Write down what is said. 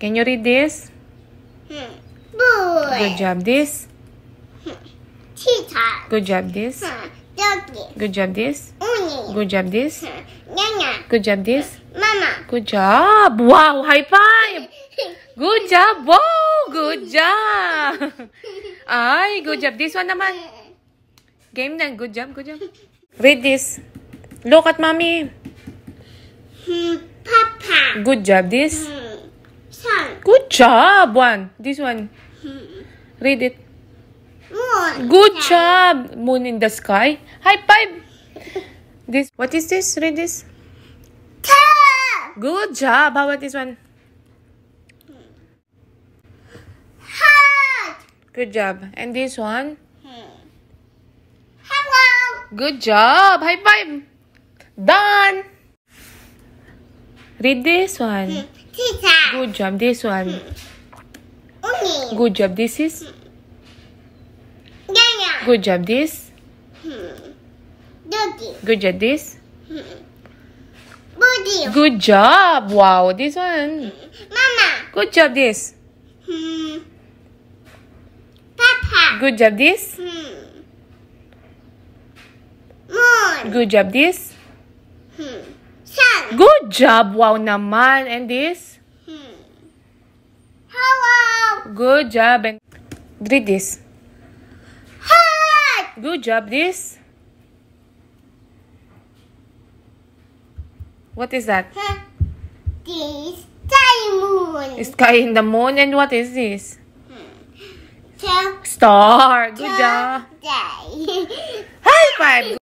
Can you read this? Hmm. Boy. Good job, this. Cheetah. Good job, this. Hmm. Good job, this. Uni. Good job, this. Hmm. Nana. Good job, this. Mama. Good job. Wow, high five. Good job. Wow, good job. Ay, good job. This one naman. Game na. Good job, good job. Read this. Look at mommy. Hmm, Papa. Good job, this. Hmm. Good job, one. This one. Read it. Moon. Good job. Moon in the sky. High five. This. What is this? Read this. Good job. How about this one? Good job. And this one? Hmm. Hello. Good job. High five. Done. Read this one. Hmm. Good job. This one. Hmm. Good job. This is. Hmm. Good job. This. Hmm. Good job. This. Good job. Wow. This one. Good job. This. Good job. This. Good job. This. Sun. Good job. Wow naman. And this? Hmm. Hello. Good job. And read this. Hi. Good job. This? What is that? This sky moon. Sky in the moon. And what is this? Hmm. Star. Good job. High five.